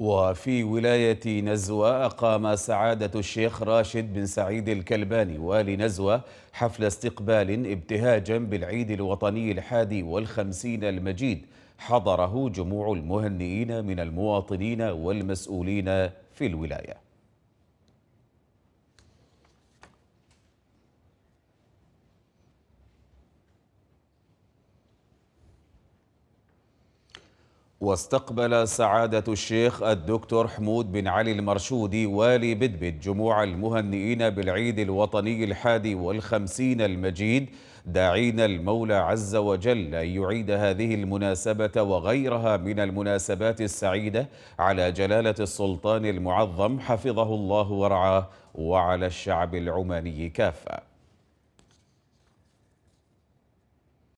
وفي ولاية نزوة أقام سعادة الشيخ راشد بن سعيد الكلباني والي نزوة حفل استقبال ابتهاجا بالعيد الوطني الحادي والخمسين المجيد حضره جموع المهنئين من المواطنين والمسؤولين في الولايه واستقبل سعادة الشيخ الدكتور حمود بن علي المرشودي والي بدبد جموع المهنئين بالعيد الوطني الحادي والخمسين المجيد داعين المولى عز وجل أن يعيد هذه المناسبة وغيرها من المناسبات السعيدة على جلالة السلطان المعظم حفظه الله ورعاه وعلى الشعب العماني كافة